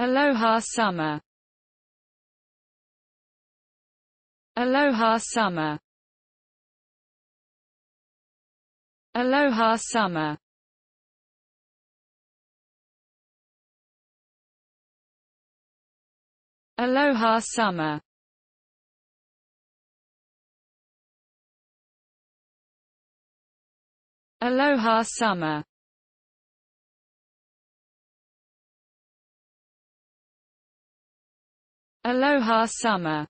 Aloha Summer Aloha Summer Aloha Summer Aloha Summer Aloha Summer Aloha Summer